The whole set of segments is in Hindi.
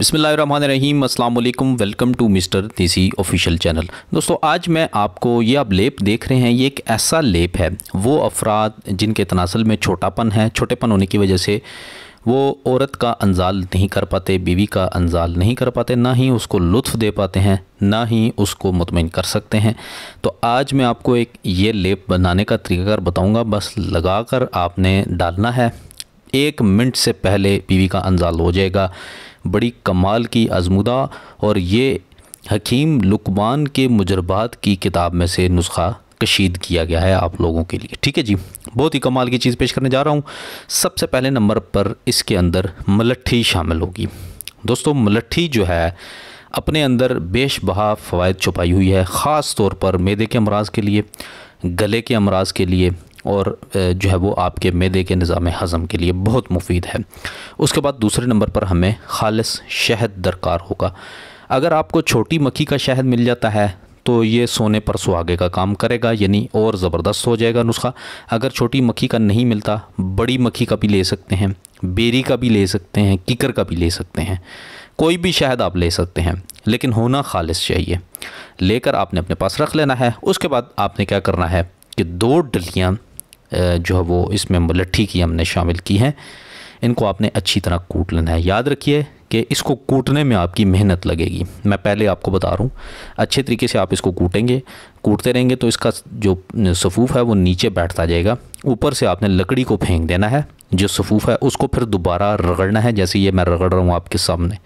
अस्सलाम अल्लाम welcome to mister Desi official channel दोस्तों आज मैं आपको ये आप लेप देख रहे हैं ये एक ऐसा लेप है वो अफराद जिनके तनासल में छोटापन है छोटेपन होने की वजह से वो औरत का अंजाल नहीं कर पाते बीवी का अंजाल नहीं कर पाते ना ही उसको लुत्फ़ दे पाते हैं ना ही उसको मुतमिन कर सकते हैं तो आज मैं आपको एक ये लेप बनाने का तरीक़ाकार बताऊँगा बस लगा कर आपने डालना है एक मिनट से पहले बीवी का अंजाल हो जाएगा बड़ी कमाल की आजमुदा और ये हकीम लुकमान के मुजरबात की किताब में से नुस्खा कशीद किया गया है आप लोगों के लिए ठीक है जी बहुत ही कमाल की चीज़ पेश करने जा रहा हूँ सबसे पहले नंबर पर इसके अंदर मलट्ठी शामिल होगी दोस्तों मलट्ठी जो है अपने अंदर बेश बहा फ़वाद छुपाई हुई है ख़ास तौर पर मैदे के अमराज के लिए गले के अमराज के लिए और जो है वो आपके मैदे के निज़ाम हज़म के लिए बहुत मुफीद है उसके बाद दूसरे नंबर पर हमें खालस शहद दरकार होगा अगर आपको छोटी मक्खी का शहद मिल जाता है तो ये सोने पर सुहागे का काम करेगा यानी और ज़बरदस्त हो जाएगा नुस्खा अगर छोटी मक्खी का नहीं मिलता बड़ी मक्खी का भी ले सकते हैं बेरी का भी ले सकते हैं किकर का भी ले सकते हैं कोई भी शहद आप ले सकते हैं लेकिन होना खालिश चाहिए लेकर आपने अपने पास रख लेना है उसके बाद आपने क्या करना है कि दो डलियाँ जो है वो इसमें लट्ठी की हमने शामिल की है इनको आपने अच्छी तरह कूट लेना है याद रखिए कि इसको कूटने में आपकी मेहनत लगेगी मैं पहले आपको बता रहा हूँ अच्छे तरीके से आप इसको कूटेंगे कूटते रहेंगे तो इसका जो सफ़ूफ़ है वो नीचे बैठता जाएगा ऊपर से आपने लकड़ी को फेंक देना है जो सफ़ूफ़ है उसको फिर दोबारा रगड़ना है जैसे ये मैं रगड़ रहा हूँ आपके सामने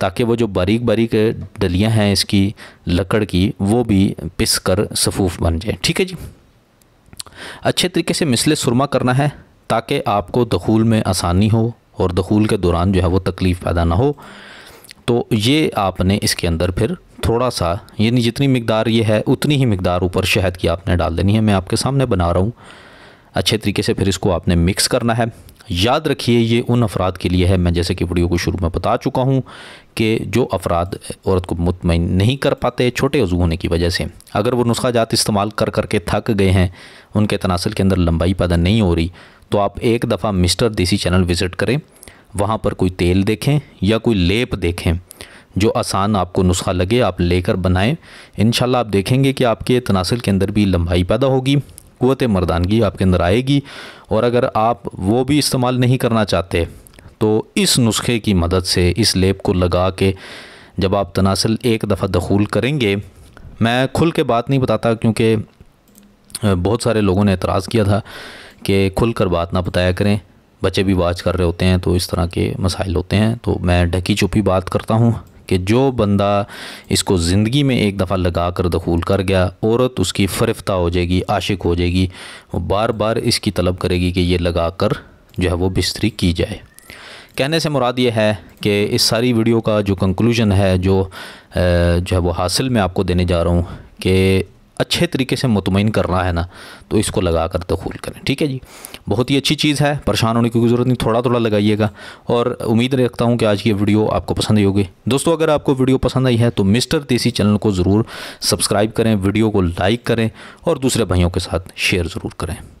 ताकि वो जो बारीक बारीक डलियाँ हैं इसकी लकड़ की वो भी पिस कर सफ़ूफ़ बन जाए ठीक है जी अच्छे तरीके से मिसले सुरमा करना है ताकि आपको दखूल में आसानी हो और दखूल के दौरान जो है वो तकलीफ़ पैदा ना हो तो ये आपने इसके अंदर फिर थोड़ा सा यानी जितनी मकदार ये है उतनी ही मकदार ऊपर शहद की आपने डाल देनी है मैं आपके सामने बना रहा हूँ अच्छे तरीके से फिर इसको आपने मिक्स करना है याद रखिए ये उन अफराद के लिए है मैं जैसे कि वीडियो को शुरू में बता चुका हूँ कि जो अफराद औरत को मुतमिन नहीं कर पाते छोटे वज़ू होने की वजह से अगर वो नुस्खा जात इस्तेमाल कर करके थक गए हैं उनके तनासल के अंदर लंबाई पैदा नहीं हो रही तो आप एक दफ़ा मिस्टर देसी चैनल विज़िट करें वहाँ पर कोई तेल देखें या कोई लेप देखें जो आसान आपको नुस्खा लगे आप लेकर बनाएं इन आप देखेंगे कि आपके तनासल के अंदर भी लंबाई पैदा होगी क़वत मर्दानगी आपके अंदर आएगी और अगर आप वो भी इस्तेमाल नहीं करना चाहते तो इस नुस्खे की मदद से इस लेप को लगा के जब आप तनासल एक दफ़ा दखूल करेंगे मैं खुल के बात नहीं बताता क्योंकि बहुत सारे लोगों ने एतराज़ किया था कि खुल कर बात ना बताया करें बच्चे भी वाच कर रहे होते हैं तो इस तरह के मसाइल होते हैं तो मैं ढकी छुपी बात करता हूँ कि जो बंदा इसको ज़िंदगी में एक दफ़ा लगा कर दखूल कर गया औरत उसकी फरफ्ता हो जाएगी आशिक हो जाएगी वो बार बार इसकी तलब करेगी कि ये लगा कर जो है वो बिस्तरी की जाए कहने से मुराद ये है कि इस सारी वीडियो का जो कंक्लूजन है जो जो है वो हासिल मैं आपको देने जा रहा हूँ कि अच्छे तरीके से मुतमिन करना है ना तो इसको लगा कर दखूल तो करें ठीक है जी बहुत ही अच्छी चीज़ है परेशान होने की ज़रूरत नहीं थोड़ा थोड़ा लगाइएगा और उम्मीद रखता हूँ कि आज की वीडियो आपको पसंद ही होगी दोस्तों अगर आपको वीडियो पसंद आई है तो मिस्टर देसी चैनल को ज़रूर सब्सक्राइब करें वीडियो को लाइक करें और दूसरे भाइयों के साथ शेयर ज़रूर करें